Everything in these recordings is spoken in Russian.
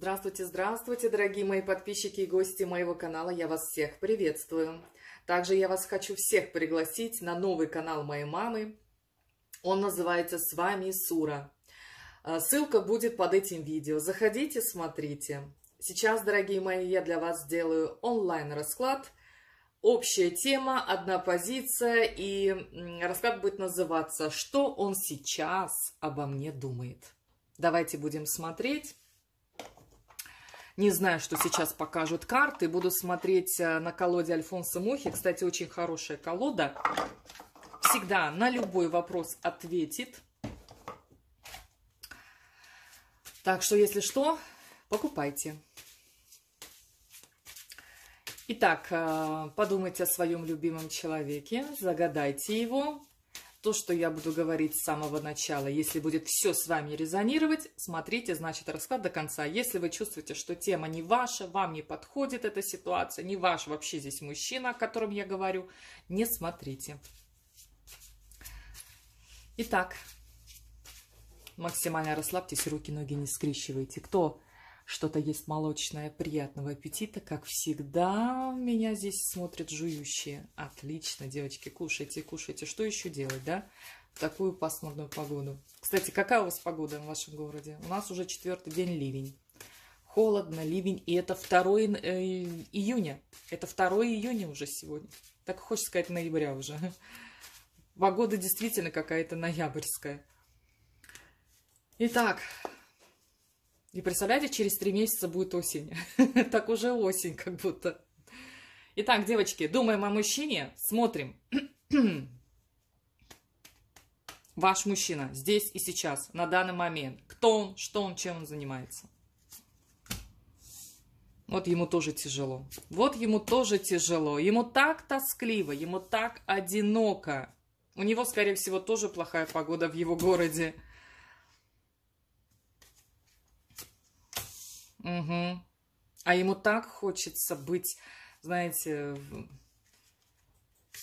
Здравствуйте, здравствуйте, дорогие мои подписчики и гости моего канала. Я вас всех приветствую. Также я вас хочу всех пригласить на новый канал моей мамы. Он называется «С вами Сура». А, ссылка будет под этим видео. Заходите, смотрите. Сейчас, дорогие мои, я для вас сделаю онлайн-расклад. Общая тема, одна позиция, и расклад будет называться «Что он сейчас обо мне думает?». Давайте будем смотреть. Не знаю, что сейчас покажут карты. Буду смотреть э, на колоде Альфонса Мухи, Кстати, очень хорошая колода. Всегда на любой вопрос ответит. Так что, если что, покупайте. Итак, э, подумайте о своем любимом человеке, загадайте его, то, что я буду говорить с самого начала. Если будет все с вами резонировать, смотрите, значит, расклад до конца. Если вы чувствуете, что тема не ваша, вам не подходит эта ситуация, не ваш вообще здесь мужчина, о котором я говорю, не смотрите. Итак, максимально расслабьтесь, руки, ноги не скрещивайте. Кто что-то есть молочное. Приятного аппетита, как всегда. Меня здесь смотрят жующие. Отлично, девочки, кушайте, кушайте. Что еще делать, да? В такую пасмурную погоду. Кстати, какая у вас погода в вашем городе? У нас уже четвертый день ливень. Холодно, ливень. И это 2 э, июня. Это 2 июня уже сегодня. Так хочется сказать ноября уже. Погода действительно какая-то ноябрьская. Итак, и представляете, через три месяца будет осень. Так уже осень как будто. Итак, девочки, думаем о мужчине, смотрим. Ваш мужчина здесь и сейчас, на данный момент. Кто он, что он, чем он занимается. Вот ему тоже тяжело. Вот ему тоже тяжело. Ему так тоскливо, ему так одиноко. У него, скорее всего, тоже плохая погода в его городе. Угу. А ему так хочется быть, знаете,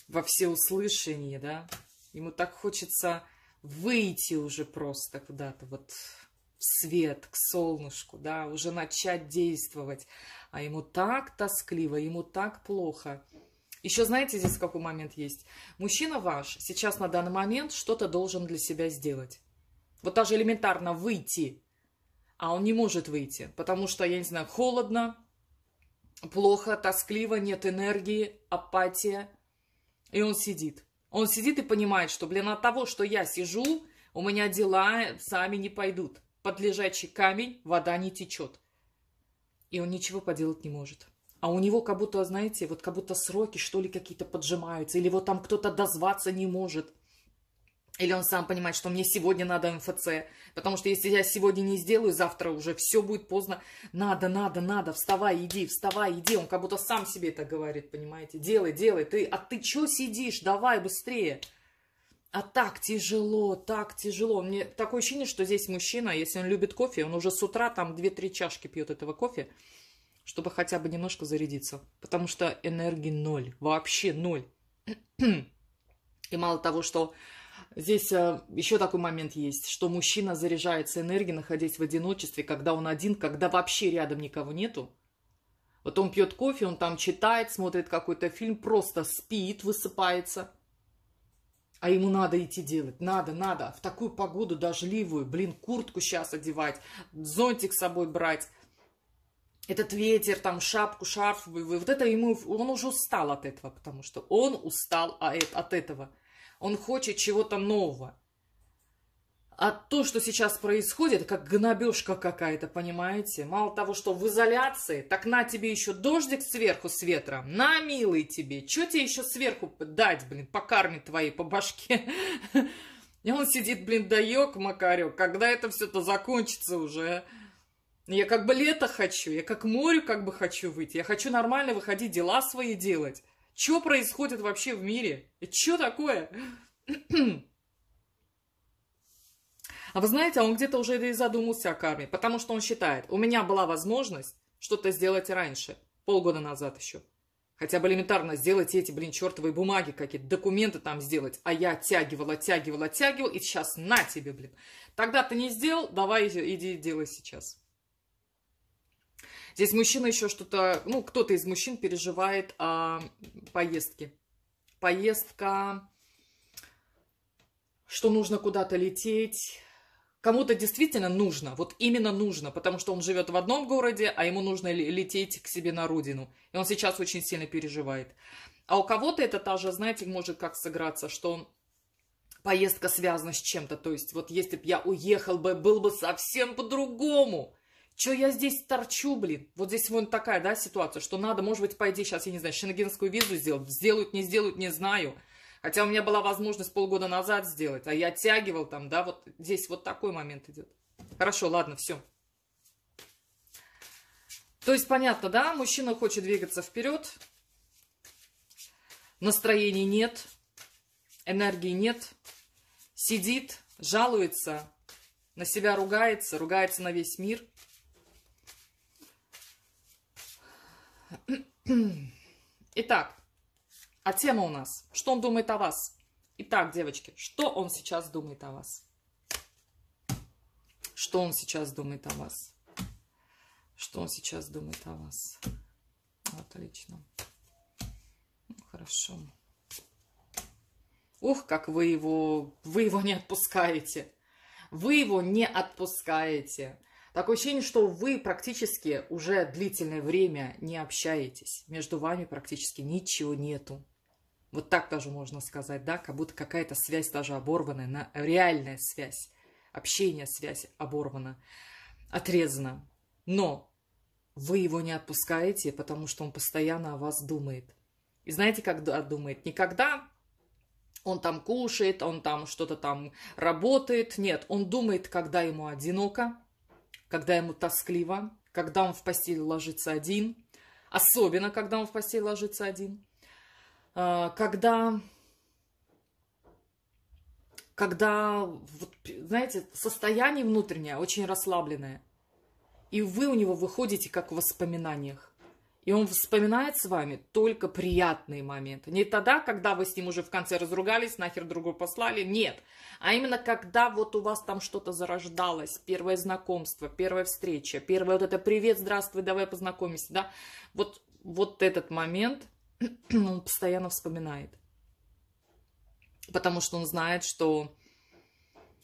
во всеуслышании, да? Ему так хочется выйти уже просто куда-то вот в свет, к солнышку, да, уже начать действовать. А ему так тоскливо, ему так плохо. Еще знаете, здесь какой момент есть? Мужчина ваш сейчас на данный момент что-то должен для себя сделать. Вот даже элементарно выйти а он не может выйти, потому что, я не знаю, холодно, плохо, тоскливо, нет энергии, апатия, и он сидит. Он сидит и понимает, что, блин, от того, что я сижу, у меня дела сами не пойдут. Под лежачий камень вода не течет. И он ничего поделать не может. А у него как будто, знаете, вот как будто сроки, что ли, какие-то поджимаются. Или вот там кто-то дозваться не может. Или он сам понимает, что мне сегодня надо МФЦ, потому что если я сегодня не сделаю, завтра уже все будет поздно. Надо, надо, надо, вставай, иди, вставай, иди. Он как будто сам себе это говорит, понимаете. Делай, делай, ты, а ты что сидишь, давай быстрее. А так тяжело, так тяжело. Мне такое ощущение, что здесь мужчина, если он любит кофе, он уже с утра там 2-3 чашки пьет этого кофе, чтобы хотя бы немножко зарядиться. Потому что энергии ноль, вообще ноль. И мало того, что Здесь э, еще такой момент есть, что мужчина заряжается энергией, находясь в одиночестве, когда он один, когда вообще рядом никого нету. Вот он пьет кофе, он там читает, смотрит какой-то фильм, просто спит, высыпается. А ему надо идти делать, надо, надо. А в такую погоду дождливую, блин, куртку сейчас одевать, зонтик с собой брать. Этот ветер, там, шапку, шарф, вот это ему, он уже устал от этого, потому что он устал от этого он хочет чего-то нового. А то, что сейчас происходит, как гнобежка какая-то, понимаете? Мало того, что в изоляции, так на тебе еще дождик сверху с ветром. На, милый тебе, что тебе еще сверху дать, блин, по карме твоей, по башке? И он сидит, блин, да ёк, Макарёк, когда это все то закончится уже? Я как бы лето хочу, я как морю как бы хочу выйти, я хочу нормально выходить, дела свои делать. Что происходит вообще в мире? Что такое? А вы знаете, а он где-то уже и задумался о карме, потому что он считает, у меня была возможность что-то сделать раньше, полгода назад еще. Хотя бы элементарно сделать эти, блин, чертовые бумаги какие-то, документы там сделать. А я оттягивал, оттягивал, оттягивал, и сейчас на тебе, блин. Тогда ты не сделал, давай иди делай сейчас. Здесь мужчина еще что-то, ну, кто-то из мужчин переживает о поездке. Поездка, что нужно куда-то лететь. Кому-то действительно нужно, вот именно нужно, потому что он живет в одном городе, а ему нужно лететь к себе на родину. И он сейчас очень сильно переживает. А у кого-то это та же, знаете, может как сыграться, что он поездка связана с чем-то. То есть вот если бы я уехал бы, был бы совсем по-другому. Че я здесь торчу, блин? Вот здесь вон такая, да, ситуация, что надо, может быть, пойди сейчас, я не знаю, шенгенскую визу сделать. Сделают, не сделают, не знаю. Хотя у меня была возможность полгода назад сделать, а я оттягивал там, да, вот здесь вот такой момент идет. Хорошо, ладно, все. То есть, понятно, да, мужчина хочет двигаться вперед, настроений нет, энергии нет, сидит, жалуется, на себя ругается, ругается на весь мир – Итак, а тема у нас. Что он думает о вас? Итак, девочки, что он сейчас думает о вас? Что он сейчас думает о вас? Что он сейчас думает о вас? Отлично. Ну, хорошо. Ух, как вы его, вы его не отпускаете. Вы его не отпускаете. Такое ощущение, что вы практически уже длительное время не общаетесь. Между вами практически ничего нету. Вот так даже можно сказать, да, как будто какая-то связь даже оборванная, на, реальная связь, общение, связь оборвана, отрезана. Но вы его не отпускаете, потому что он постоянно о вас думает. И знаете, когда думает? Никогда он там кушает, он там что-то там работает. Нет, он думает, когда ему одиноко, когда ему тоскливо, когда он в постели ложится один, особенно когда он в постели ложится один, а, когда, когда вот, знаете, состояние внутреннее очень расслабленное, и вы у него выходите как в воспоминаниях. И он вспоминает с вами только приятные моменты. Не тогда, когда вы с ним уже в конце разругались, нахер другу послали, нет. А именно, когда вот у вас там что-то зарождалось, первое знакомство, первая встреча, первое вот это «привет, здравствуй, давай познакомимся», да. Вот, вот этот момент он постоянно вспоминает. Потому что он знает, что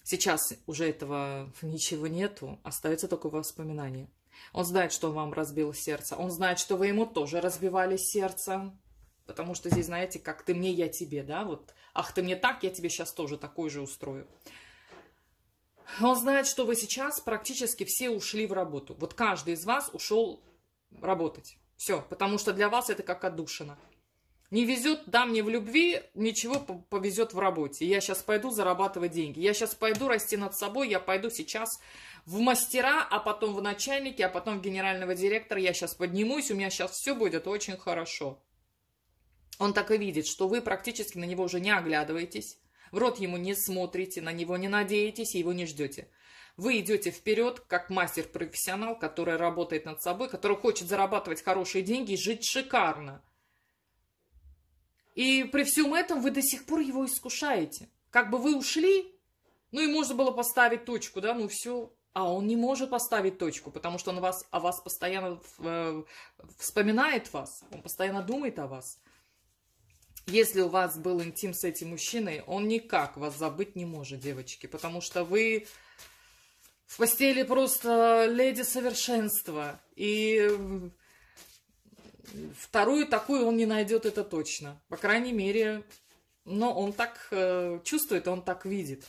сейчас уже этого ничего нету, остается только воспоминание. Он знает, что он вам разбил сердце. Он знает, что вы ему тоже разбивали сердце. Потому что здесь, знаете, как ты мне, я тебе, да? Вот, ах, ты мне так, я тебе сейчас тоже такой же устрою. Он знает, что вы сейчас практически все ушли в работу. Вот каждый из вас ушел работать. Все, потому что для вас это как отдушина. Не везет, да, мне в любви, ничего повезет в работе. Я сейчас пойду зарабатывать деньги. Я сейчас пойду расти над собой, я пойду сейчас в мастера, а потом в начальники, а потом в генерального директора. Я сейчас поднимусь, у меня сейчас все будет очень хорошо. Он так и видит, что вы практически на него уже не оглядываетесь, в рот ему не смотрите, на него не надеетесь и его не ждете. Вы идете вперед, как мастер-профессионал, который работает над собой, который хочет зарабатывать хорошие деньги и жить шикарно. И при всем этом вы до сих пор его искушаете. Как бы вы ушли, ну и можно было поставить точку, да, ну все, а он не может поставить точку, потому что он вас, о вас постоянно э, вспоминает вас, он постоянно думает о вас. Если у вас был интим с этим мужчиной, он никак вас забыть не может, девочки, потому что вы в постели просто леди совершенства, и вторую такую он не найдет, это точно. По крайней мере, но он так э, чувствует, он так видит.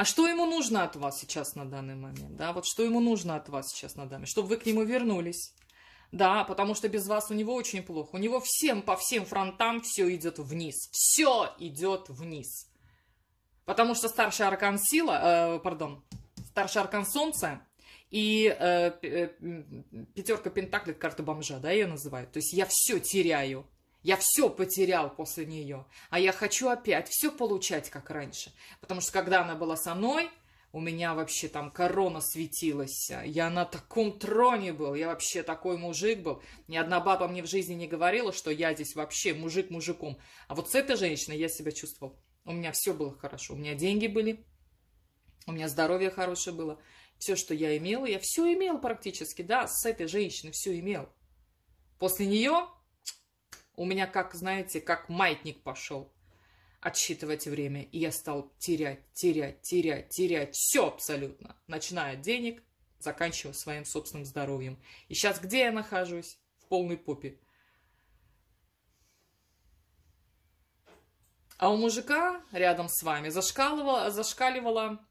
А что ему нужно от вас сейчас на данный момент? Да, вот что ему нужно от вас сейчас на данный момент? Чтобы вы к нему вернулись. Да, потому что без вас у него очень плохо. У него всем по всем фронтам все идет вниз. Все идет вниз. Потому что старший аркан сила, э, пардон, старший аркан солнца и э, э пятерка пентаклей, карта бомжа, да, ее называют. То есть я все теряю. Я все потерял после нее, а я хочу опять все получать, как раньше. Потому что когда она была со мной, у меня вообще там корона светилась. Я на таком троне был. Я вообще такой мужик был. Ни одна баба мне в жизни не говорила, что я здесь вообще мужик мужиком. А вот с этой женщиной я себя чувствовал. У меня все было хорошо. У меня деньги были. У меня здоровье хорошее было. Все, что я имел, я все имел практически, да, с этой женщиной все имел. После нее у меня, как, знаете, как маятник пошел отсчитывать время. И я стал терять, терять, терять, терять. Все абсолютно. Начиная от денег, заканчивая своим собственным здоровьем. И сейчас где я нахожусь? В полной попе. А у мужика рядом с вами зашкаливала, зашкаливала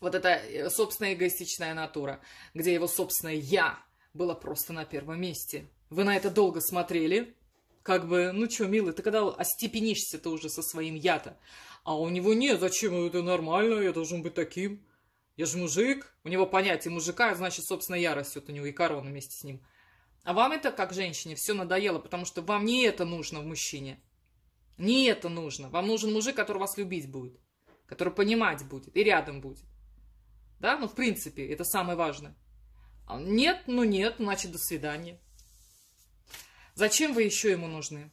вот эта э, собственная эгоистичная натура, где его собственное «я» было просто на первом месте. Вы на это долго смотрели, как бы, ну что, милый, ты когда остепенишься ты уже со своим я-то? А у него нет, зачем это нормально, я должен быть таким. Я же мужик. У него понятие мужика, значит, собственно, я растет у него и корона вместе с ним. А вам это, как женщине, все надоело, потому что вам не это нужно в мужчине. Не это нужно. Вам нужен мужик, который вас любить будет, который понимать будет и рядом будет. Да, ну, в принципе, это самое важное. А нет, ну нет, значит, до свидания. Зачем вы еще ему нужны?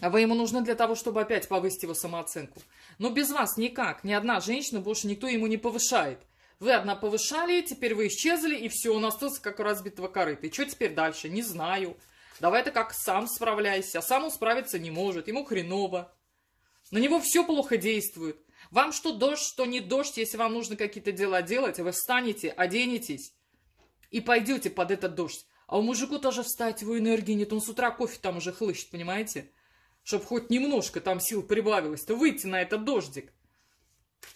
А вы ему нужны для того, чтобы опять повысить его самооценку. Но ну, без вас никак. Ни одна женщина больше никто ему не повышает. Вы одна повышали, теперь вы исчезли, и все, он остался как у разбитого корыта. И что теперь дальше? Не знаю. давай ты как сам справляйся. А сам он справиться не может, ему хреново. На него все плохо действует. Вам что дождь, что не дождь, если вам нужно какие-то дела делать, вы встанете, оденетесь и пойдете под этот дождь. А у мужику тоже встать, его энергии нет. Он с утра кофе там уже хлыщет, понимаете? Чтоб хоть немножко там сил прибавилось, то выйти на этот дождик.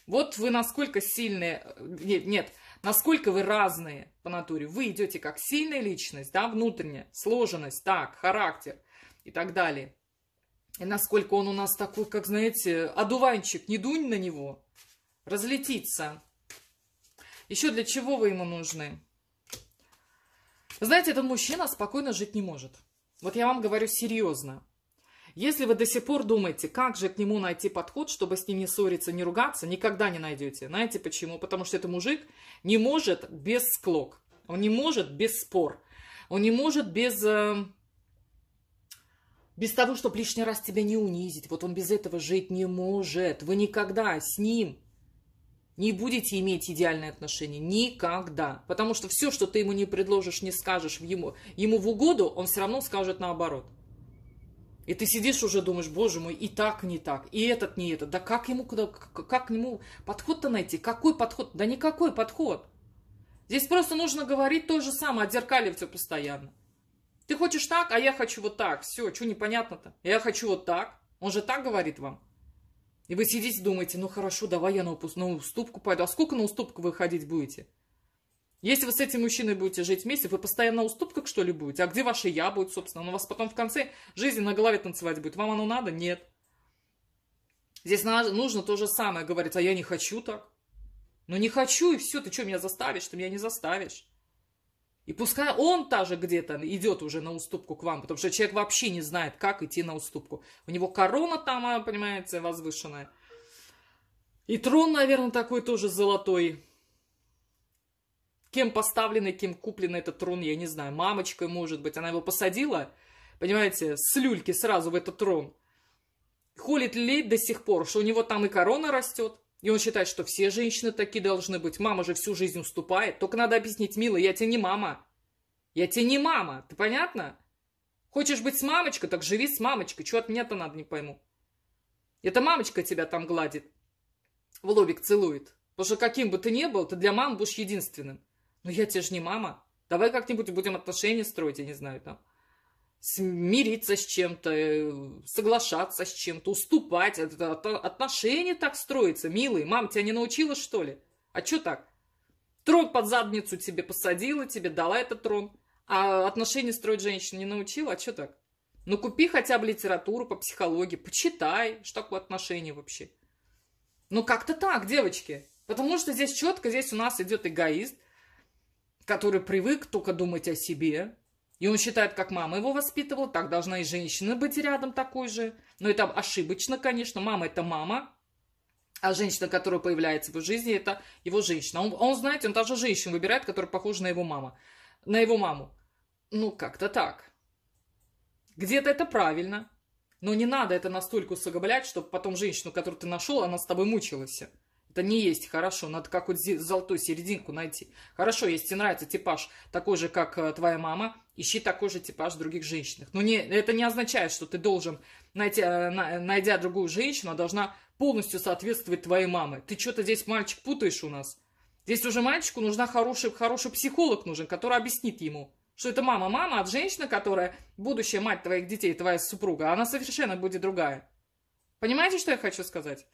Вот вы насколько сильные... Э, нет, нет, насколько вы разные по натуре. Вы идете как сильная личность, да, внутренняя, сложенность, так, характер и так далее. И насколько он у нас такой, как, знаете, одуванчик, не дунь на него, разлетится. Еще для чего вы ему нужны? знаете, этот мужчина спокойно жить не может. Вот я вам говорю серьезно. Если вы до сих пор думаете, как же к нему найти подход, чтобы с ним не ссориться, не ругаться, никогда не найдете. Знаете почему? Потому что этот мужик не может без склок. Он не может без спор. Он не может без... Э, без того, чтобы лишний раз тебя не унизить. Вот он без этого жить не может. Вы никогда с ним не будете иметь идеальные отношения никогда. Потому что все, что ты ему не предложишь, не скажешь ему, ему в угоду, он все равно скажет наоборот. И ты сидишь уже думаешь, боже мой, и так не так, и этот не этот. Да как ему, куда, как ему подход-то найти? Какой подход? Да никакой подход. Здесь просто нужно говорить то же самое, отзеркаливать все постоянно. Ты хочешь так, а я хочу вот так. Все, что непонятно-то? Я хочу вот так. Он же так говорит вам. И вы сидите, думаете, ну хорошо, давай я на, упуск, на уступку пойду. А сколько на уступку вы ходить будете? Если вы с этим мужчиной будете жить вместе, вы постоянно на уступках что ли будете? А где ваше «я» будет, собственно? Он у вас потом в конце жизни на голове танцевать будет. Вам оно надо? Нет. Здесь нужно то же самое говорить, а я не хочу так. Ну не хочу, и все, ты что, меня заставишь? Ты меня не заставишь. И пускай он тоже где-то идет уже на уступку к вам, потому что человек вообще не знает, как идти на уступку. У него корона там, а, понимаете, возвышенная. И трон, наверное, такой тоже золотой. Кем поставленный, кем куплен этот трон, я не знаю. Мамочкой, может быть. Она его посадила, понимаете, с люльки сразу в этот трон. Холит лелеет до сих пор, что у него там и корона растет, и он считает, что все женщины такие должны быть. Мама же всю жизнь уступает. Только надо объяснить, милая, я тебе не мама. Я тебе не мама, ты понятно? Хочешь быть с мамочкой, так живи с мамочкой. Чего от меня-то надо, не пойму. Это мамочка тебя там гладит, в лобик целует. Потому что каким бы ты ни был, ты для мамы будешь единственным. Но я тебе же не мама. Давай как-нибудь будем отношения строить, я не знаю, там смириться с чем-то, э, соглашаться с чем-то, уступать. Это отношения так строятся, милый. мама тебя не научила, что ли? А что так? Трон под задницу тебе посадила, тебе дала этот трон. А отношения строить женщина не научила, а что так? Ну, купи хотя бы литературу по психологии, почитай, что такое отношения вообще. Ну, как-то так, девочки. Потому что здесь четко, здесь у нас идет эгоист, который привык только думать о себе, и он считает, как мама его воспитывала, так должна и женщина быть рядом такой же. Но это ошибочно, конечно. Мама – это мама, а женщина, которая появляется в его жизни, это его женщина. Он, он знаете, он даже женщину выбирает, которая похожа на его мама. На его маму. Ну, как-то так. Где-то это правильно. Но не надо это настолько усугублять, чтобы потом женщину, которую ты нашел, она с тобой мучилась. Это не есть, хорошо, надо как вот золотую серединку найти. Хорошо, если тебе нравится типаж такой же, как э, твоя мама, ищи такой же типаж в других женщинах. Но не, это не означает, что ты должен, найти, э, найдя другую женщину, должна полностью соответствовать твоей маме. Ты что-то здесь, мальчик, путаешь у нас. Здесь уже мальчику нужна хороший, хороший психолог нужен, который объяснит ему, что это мама. Мама от а женщины, которая будущая мать твоих детей, твоя супруга, она совершенно будет другая. Понимаете, что я хочу сказать?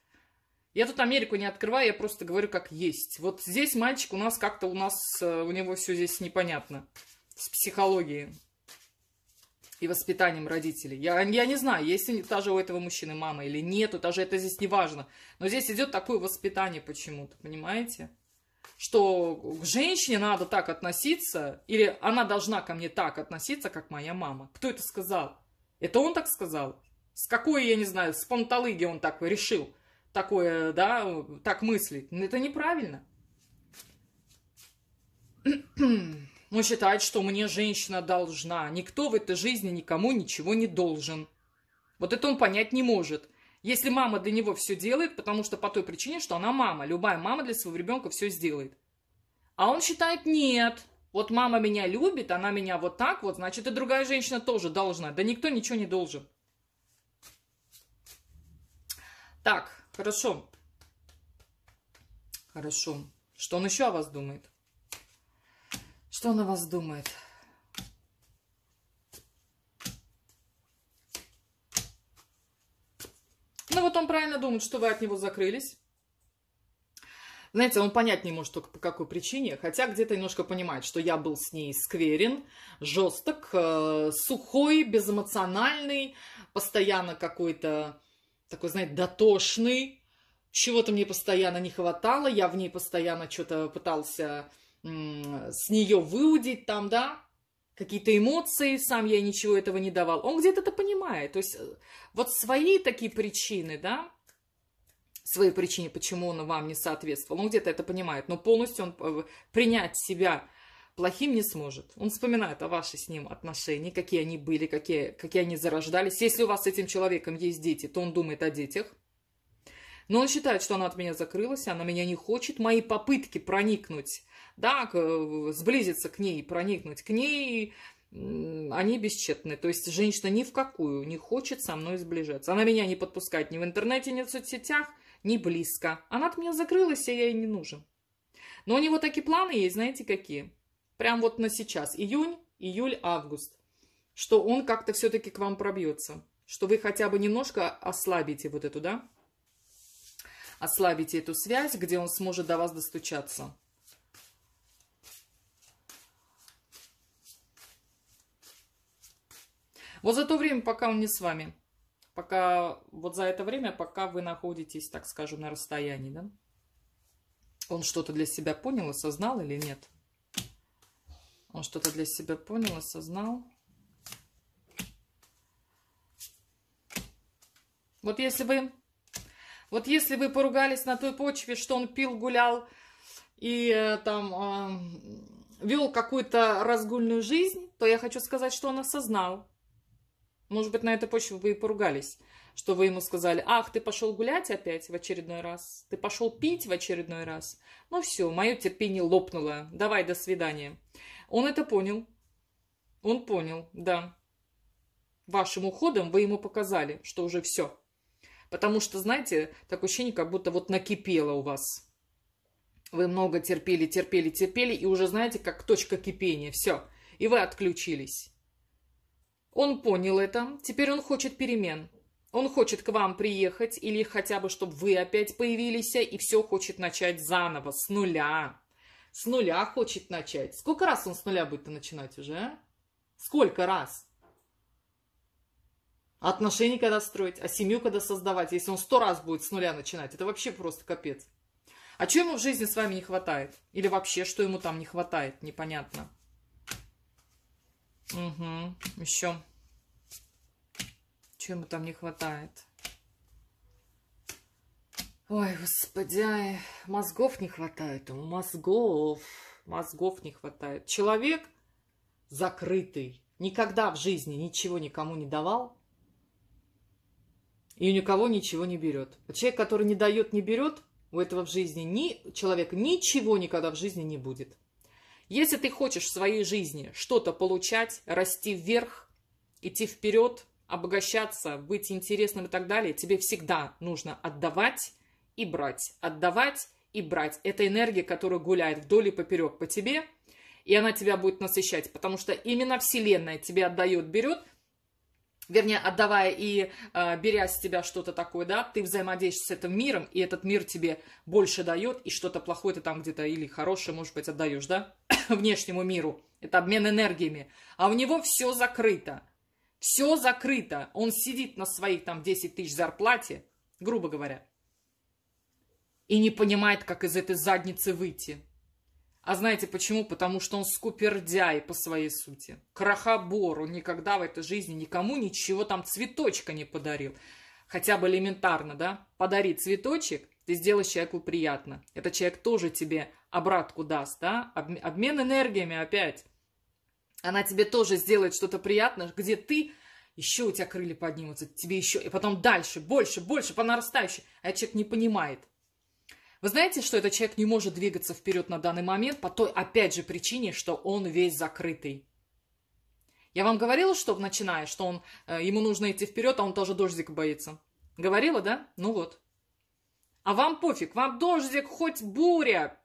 Я тут Америку не открываю, я просто говорю как есть. Вот здесь мальчик у нас как-то у нас, э, у него все здесь непонятно. С психологией и воспитанием родителей. Я, я не знаю, есть ли даже у этого мужчины мама или нету, даже это здесь не важно. Но здесь идет такое воспитание почему-то, понимаете? Что к женщине надо так относиться, или она должна ко мне так относиться, как моя мама. Кто это сказал? Это он так сказал? С какой, я не знаю, с понтолыги он так решил? такое, да, так мыслить. Это неправильно. Он считает, что мне женщина должна. Никто в этой жизни никому ничего не должен. Вот это он понять не может. Если мама для него все делает, потому что по той причине, что она мама. Любая мама для своего ребенка все сделает. А он считает, нет, вот мама меня любит, она меня вот так вот, значит и другая женщина тоже должна. Да никто ничего не должен. Так, Хорошо. Хорошо. Что он еще о вас думает? Что он о вас думает? Ну вот он правильно думает, что вы от него закрылись. Знаете, он понять не может только по какой причине, хотя где-то немножко понимает, что я был с ней скверен, жесток, э, сухой, безэмоциональный, постоянно какой-то такой, знаете, дотошный, чего-то мне постоянно не хватало, я в ней постоянно что-то пытался с нее выудить там, да, какие-то эмоции, сам я ничего этого не давал. Он где-то это понимает. То есть э, вот свои такие причины, да, свои причины, почему он вам не соответствовал, он где-то это понимает, но полностью он э, принять себя плохим не сможет. Он вспоминает о ваши с ним отношения, какие они были, какие, какие они зарождались. Если у вас с этим человеком есть дети, то он думает о детях. Но он считает, что она от меня закрылась, она меня не хочет. Мои попытки проникнуть, да, сблизиться к ней, проникнуть к ней, они бесчетны. То есть женщина ни в какую не хочет со мной сближаться. Она меня не подпускает ни в интернете, ни в соцсетях, ни близко. Она от меня закрылась, и а я ей не нужен. Но у него такие планы есть, знаете, какие? прям вот на сейчас, июнь, июль, август, что он как-то все-таки к вам пробьется, что вы хотя бы немножко ослабите вот эту, да, ослабите эту связь, где он сможет до вас достучаться. Вот за то время, пока он не с вами, пока, вот за это время, пока вы находитесь, так скажем, на расстоянии, да, он что-то для себя понял, осознал или нет – он что-то для себя понял, осознал. Вот если вы, вот если вы поругались на той почве, что он пил, гулял и э, там э, вел какую-то разгульную жизнь, то я хочу сказать, что он осознал. Может быть, на этой почве вы и поругались, что вы ему сказали, ах, ты пошел гулять опять в очередной раз, ты пошел пить в очередной раз. Ну все, мое терпение лопнуло, давай, до свидания. Он это понял. Он понял, да. Вашим уходом вы ему показали, что уже все. Потому что, знаете, такое ощущение, как будто вот накипело у вас. Вы много терпели, терпели, терпели, и уже знаете, как точка кипения. Все. И вы отключились. Он понял это. Теперь он хочет перемен. Он хочет к вам приехать или хотя бы, чтобы вы опять появились, и все хочет начать заново, с нуля с нуля хочет начать. Сколько раз он с нуля будет начинать уже? А? Сколько раз? Отношения когда строить, а семью когда создавать, если он сто раз будет с нуля начинать, это вообще просто капец. А что ему в жизни с вами не хватает? Или вообще, что ему там не хватает? Непонятно. Угу, еще. Чего ему там не хватает? Ой, господи, мозгов не хватает ему, мозгов, мозгов не хватает. Человек закрытый, никогда в жизни ничего никому не давал, и у никого ничего не берет. человек, который не дает, не берет, у этого в жизни ни, человек ничего никогда в жизни не будет. Если ты хочешь в своей жизни что-то получать, расти вверх, идти вперед, обогащаться, быть интересным и так далее, тебе всегда нужно отдавать и брать, отдавать и брать. Это энергия, которая гуляет вдоль и поперек по тебе, и она тебя будет насыщать, потому что именно Вселенная тебе отдает, берет, вернее, отдавая и э, беря с тебя что-то такое, да, ты взаимодействуешь с этим миром, и этот мир тебе больше дает, и что-то плохое ты там где-то или хорошее, может быть, отдаешь, да, внешнему миру. Это обмен энергиями. А у него все закрыто. Все закрыто. Он сидит на своих там 10 тысяч зарплате, грубо говоря и не понимает, как из этой задницы выйти. А знаете почему? Потому что он скупердяй по своей сути. Крахобор, он никогда в этой жизни никому ничего там цветочка не подарил. Хотя бы элементарно, да? Подари цветочек, ты сделаешь человеку приятно. Этот человек тоже тебе обратку даст, да? Обмен энергиями опять. Она тебе тоже сделает что-то приятное, где ты еще у тебя крылья поднимутся, тебе еще, и потом дальше, больше, больше, по нарастающей. А человек не понимает. Вы знаете, что этот человек не может двигаться вперед на данный момент по той, опять же, причине, что он весь закрытый. Я вам говорила, что начиная, что он, э, ему нужно идти вперед, а он тоже дождик боится. Говорила, да? Ну вот. А вам пофиг, вам дождик, хоть буря.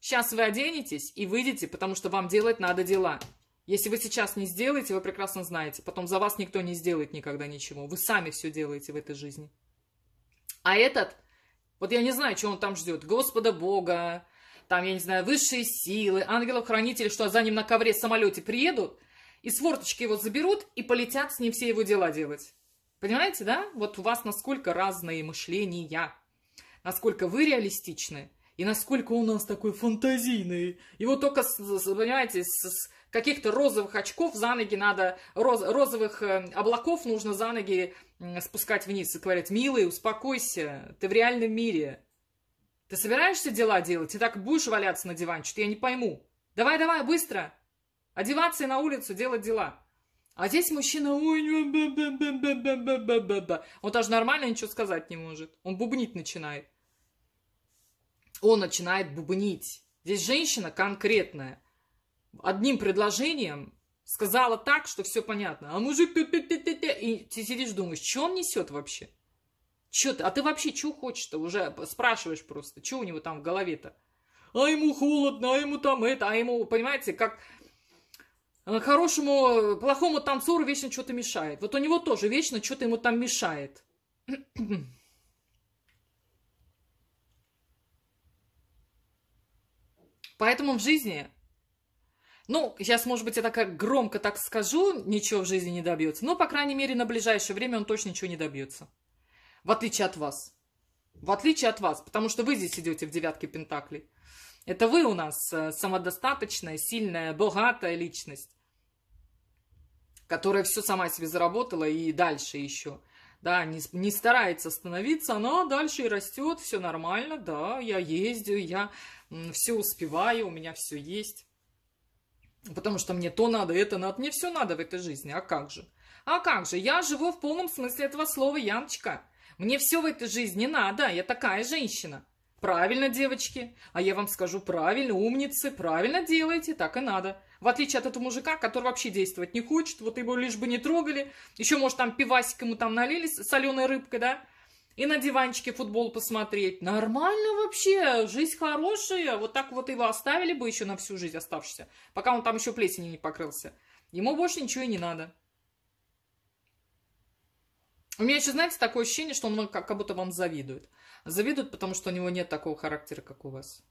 Сейчас вы оденетесь и выйдете, потому что вам делать надо дела. Если вы сейчас не сделаете, вы прекрасно знаете. Потом за вас никто не сделает никогда ничего. Вы сами все делаете в этой жизни. А этот вот я не знаю, чего он там ждет. Господа Бога, там, я не знаю, высшие силы, ангелов-хранителей, что за ним на ковре самолете приедут, и с форточки его заберут, и полетят с ним все его дела делать. Понимаете, да? Вот у вас насколько разные мышления, насколько вы реалистичны, и насколько он у нас такой фантазийный. Его только, понимаете, с каких-то розовых очков за ноги надо, роз, розовых э, облаков нужно за ноги спускать вниз и говорить, милый, успокойся, ты в реальном мире. Ты собираешься дела делать и так будешь валяться на диванчике? Я не пойму. Давай, давай, быстро. Одеваться и на улицу делать дела. А здесь мужчина, ой, он даже нормально ничего сказать не может. Он бубнить начинает он начинает бубнить. Здесь женщина конкретная. Одним предложением сказала так, что все понятно. А мужик... Ты, ты, ты, ты, ты, и ты сидишь, думаешь, что он несет вообще? Че ты? А ты вообще чего хочешь-то? Уже спрашиваешь просто, что у него там в голове-то? А ему холодно, а ему там это, а ему, понимаете, как э, хорошему, плохому танцору вечно что-то мешает. Вот у него тоже вечно что-то ему там мешает. Поэтому в жизни, ну, сейчас, может быть, я так громко так скажу, ничего в жизни не добьется, но, по крайней мере, на ближайшее время он точно ничего не добьется. В отличие от вас. В отличие от вас, потому что вы здесь идете в девятке Пентаклей. Это вы у нас э, самодостаточная, сильная, богатая личность, которая все сама себе заработала и дальше еще да, не, не старается становиться, она дальше и растет, все нормально, да, я ездю, я все успеваю, у меня все есть. Потому что мне то надо, это надо, мне все надо в этой жизни, а как же? А как же? Я живу в полном смысле этого слова, Яночка. Мне все в этой жизни надо, я такая женщина. Правильно, девочки. А я вам скажу, правильно, умницы, правильно делаете, так и надо. В отличие от этого мужика, который вообще действовать не хочет, вот его лишь бы не трогали. Еще, может, там пивасик ему там налили с соленой рыбкой, да? И на диванчике футбол посмотреть. Нормально вообще, жизнь хорошая. Вот так вот его оставили бы еще на всю жизнь оставшийся, пока он там еще плесенью не покрылся. Ему больше ничего и не надо. У меня еще, знаете, такое ощущение, что он как будто вам завидует. Завидует, потому что у него нет такого характера, как у вас.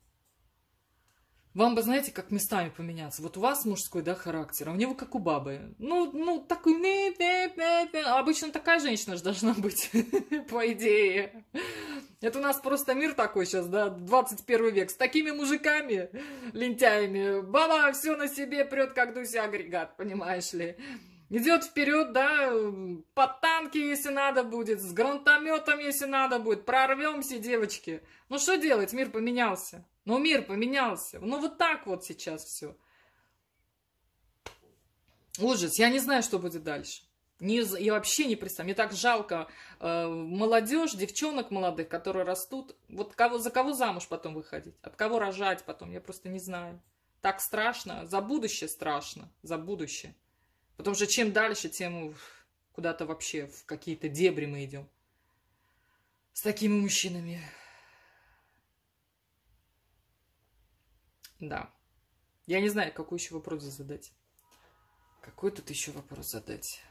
Вам бы, знаете, как местами поменяться. Вот у вас мужской, да, характер, а у него как у бабы. Ну, ну, такой... А обычно такая женщина же должна быть, по идее. Это у нас просто мир такой сейчас, да, 21 век. С такими мужиками, лентяями, баба все на себе прет, как дуся агрегат, понимаешь ли. Идет вперед, да, под танки, если надо будет, с гранатометом, если надо будет. Прорвемся, девочки. Ну что делать, мир поменялся. Но мир поменялся. Ну вот так вот сейчас все. Ужас. Я не знаю, что будет дальше. Не, я вообще не представляю. Мне так жалко э, молодежь, девчонок молодых, которые растут. Вот кого, за кого замуж потом выходить? От кого рожать потом? Я просто не знаю. Так страшно. За будущее страшно. За будущее. Потому что чем дальше, тем куда-то вообще в какие-то дебри мы идем. С такими мужчинами. Да. Я не знаю, какой еще вопрос задать. Какой тут еще вопрос задать?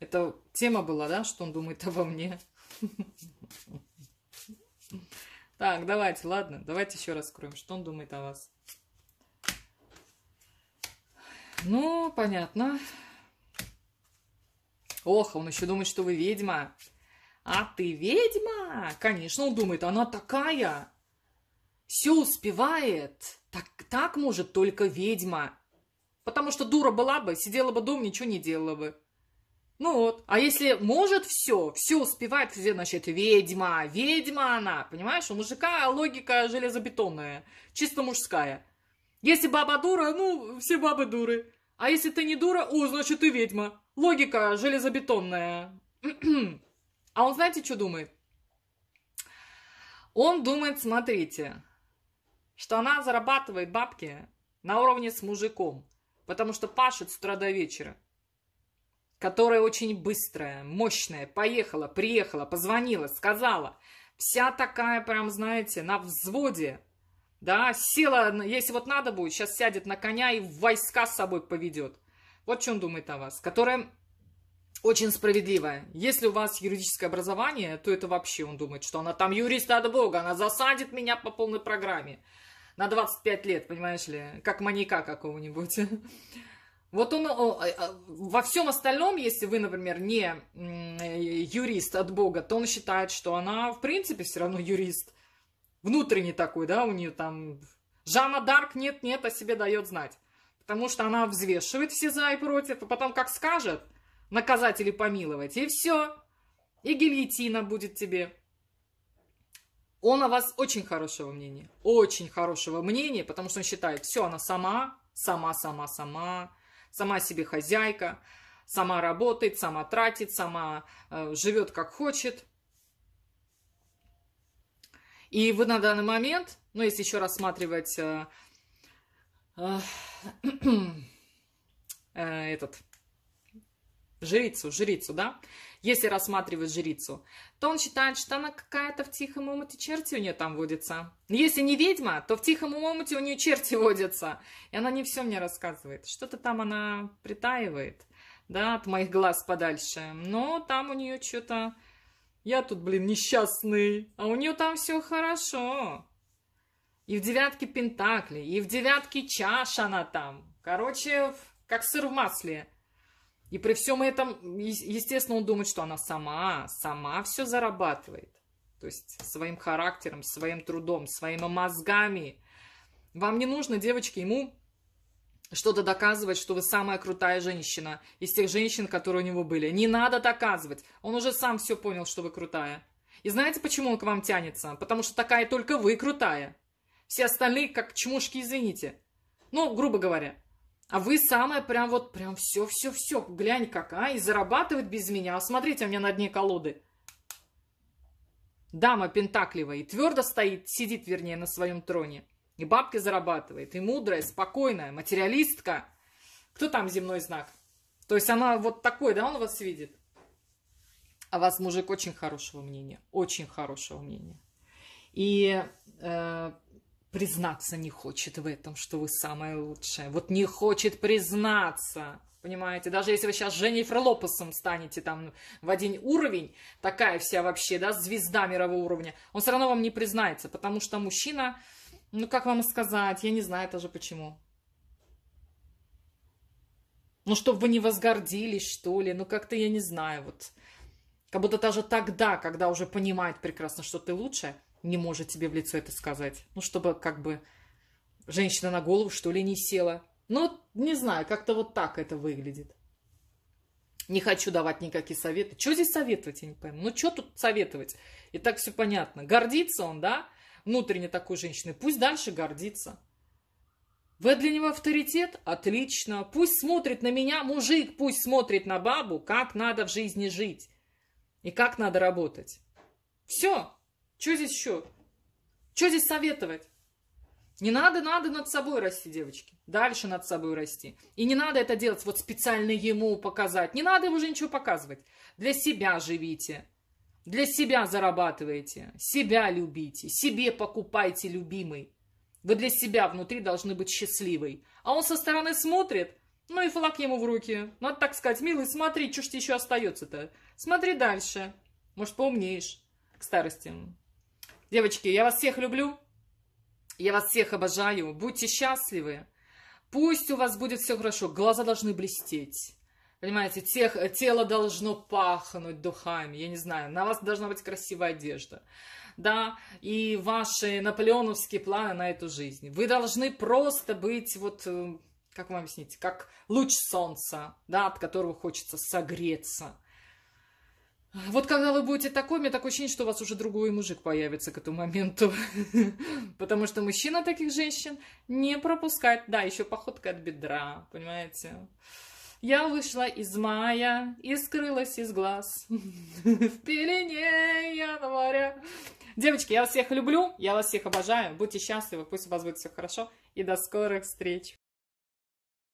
Это тема была, да, что он думает обо мне? Так, давайте, ладно, давайте еще раз скроем, что он думает о вас. Ну, понятно. Ох, он еще думает, что вы ведьма. А ты ведьма? Конечно, он думает, она такая все успевает. Так, так может только ведьма. Потому что дура была бы, сидела бы дома, ничего не делала бы. Ну вот. А если может все, все успевает, все значит, ведьма, ведьма она. Понимаешь, у мужика логика железобетонная, чисто мужская. Если баба дура, ну, все бабы дуры. А если ты не дура, о, значит, ты ведьма. Логика железобетонная. А он знаете, что думает? Он думает, смотрите, что она зарабатывает бабки на уровне с мужиком, потому что пашет с утра до вечера. Которая очень быстрая, мощная, поехала, приехала, позвонила, сказала. Вся такая прям, знаете, на взводе. Да, села, если вот надо будет, сейчас сядет на коня и войска с собой поведет. Вот что он думает о вас. Которая очень справедливая. Если у вас юридическое образование, то это вообще он думает, что она там юрист от бога, она засадит меня по полной программе на 25 лет, понимаешь ли, как маньяка какого-нибудь. Вот он а, а, во всем остальном, если вы, например, не юрист от Бога, то он считает, что она, в принципе, все равно юрист. Внутренний такой, да, у нее там... Жанна Дарк нет-нет, о себе дает знать. Потому что она взвешивает все за и против, а потом как скажет, наказать или помиловать, и все. И гильотина будет тебе. Он о вас очень хорошего мнения. Очень хорошего мнения, потому что он считает, все, она сама, сама, сама, сама, сама себе хозяйка, сама работает, сама тратит, сама э, живет как хочет. И вы на данный момент, ну, если еще рассматривать э, э, э этот жрицу, жрицу, да, если рассматривать жрицу, то он считает, что она какая-то в тихом омуте черти у нее там водится. Если не ведьма, то в тихом омуте у нее черти водятся. И она не все мне рассказывает. Что-то там она притаивает, да, от моих глаз подальше. Но там у нее что-то... Я тут, блин, несчастный, а у нее там все хорошо. И в девятке Пентакли, и в девятке чаш она там. Короче, как сыр в масле. И при всем этом, естественно, он думает, что она сама, сама все зарабатывает. То есть своим характером, своим трудом, своими мозгами. Вам не нужно, девочки, ему что-то доказывать, что вы самая крутая женщина из тех женщин, которые у него были. Не надо доказывать. Он уже сам все понял, что вы крутая. И знаете, почему он к вам тянется? Потому что такая только вы крутая. Все остальные как чмушки, извините. Ну, грубо говоря. А вы самое прям вот прям все-все-все. Глянь какая. И зарабатывает без меня. А Смотрите, у меня на дне колоды. Дама Пентакливая. И твердо стоит, сидит, вернее, на своем троне. И бабки зарабатывает. И мудрая, спокойная, материалистка. Кто там земной знак? То есть она вот такой, да, он вас видит? А вас мужик очень хорошего мнения. Очень хорошего мнения. И э, признаться не хочет в этом, что вы самое лучшее. Вот не хочет признаться. Понимаете, даже если вы сейчас Женей Лопесом станете там в один уровень, такая вся вообще, да, звезда мирового уровня, он все равно вам не признается, потому что мужчина, ну как вам сказать, я не знаю тоже почему. Ну, чтобы вы не возгордились, что ли, ну как-то я не знаю, вот. Как будто даже тогда, когда уже понимает прекрасно, что ты лучшая не может тебе в лицо это сказать. Ну, чтобы как бы женщина на голову, что ли, не села. Ну, не знаю, как-то вот так это выглядит. Не хочу давать никакие советы. Что здесь советовать, я не пойму. Ну, что тут советовать? И так все понятно. Гордится он, да, внутренне такой женщины, Пусть дальше гордится. Вы для него авторитет? Отлично. Пусть смотрит на меня мужик, пусть смотрит на бабу, как надо в жизни жить и как надо работать. Все. Что здесь еще? Что здесь советовать? Не надо, надо над собой расти, девочки. Дальше над собой расти. И не надо это делать вот специально ему показать. Не надо ему уже ничего показывать. Для себя живите. Для себя зарабатывайте. Себя любите. Себе покупайте, любимый. Вы для себя внутри должны быть счастливой. А он со стороны смотрит, ну и флаг ему в руки. Ну так сказать, милый, смотри, что ж тебе еще остается-то? Смотри дальше. Может, поумнеешь к старости. Девочки, я вас всех люблю. Я вас всех обожаю. Будьте счастливы. Пусть у вас будет все хорошо. Глаза должны блестеть. Понимаете, тех, тело должно пахнуть духами, я не знаю, на вас должна быть красивая одежда, да, и ваши наполеоновские планы на эту жизнь. Вы должны просто быть вот, э, как вам объяснить, как луч солнца, да, от которого хочется согреться. А вот когда вы будете такой, у меня такое ощущение, что у вас уже другой мужик появится к этому моменту. Потому что мужчина таких женщин не пропускает. Да, еще походка от бедра, понимаете? Я вышла из мая и скрылась из глаз. В пелене января. Девочки, я вас всех люблю, я вас всех обожаю. Будьте счастливы, пусть у вас будет все хорошо. И до скорых встреч.